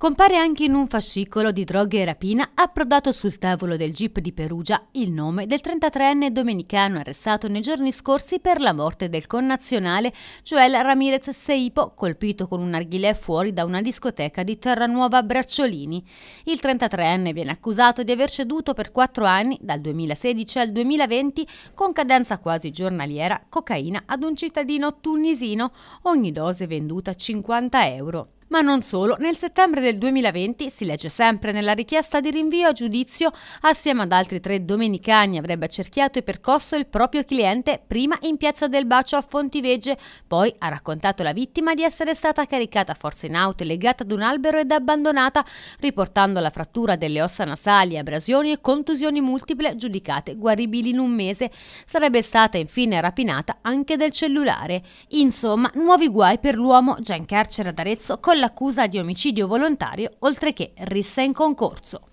Compare anche in un fascicolo di droghe e rapina approdato sul tavolo del jeep di Perugia il nome del 33enne domenicano arrestato nei giorni scorsi per la morte del connazionale Joel Ramirez Seipo, colpito con un arghilè fuori da una discoteca di Terranuova a Bracciolini. Il 33enne viene accusato di aver ceduto per quattro anni, dal 2016 al 2020, con cadenza quasi giornaliera, cocaina ad un cittadino tunisino, ogni dose venduta a 50 euro. Ma non solo, nel settembre del 2020 si legge sempre nella richiesta di rinvio a giudizio, assieme ad altri tre domenicani avrebbe accerchiato e percosso il proprio cliente prima in piazza del Bacio a Fontivegge, poi ha raccontato la vittima di essere stata caricata forse in auto, legata ad un albero ed abbandonata, riportando la frattura delle ossa nasali, abrasioni e contusioni multiple giudicate guaribili in un mese. Sarebbe stata infine rapinata anche del cellulare. Insomma, nuovi guai per l'uomo già in carcere ad Arezzo con l'accusa di omicidio volontario oltre che rissa in concorso.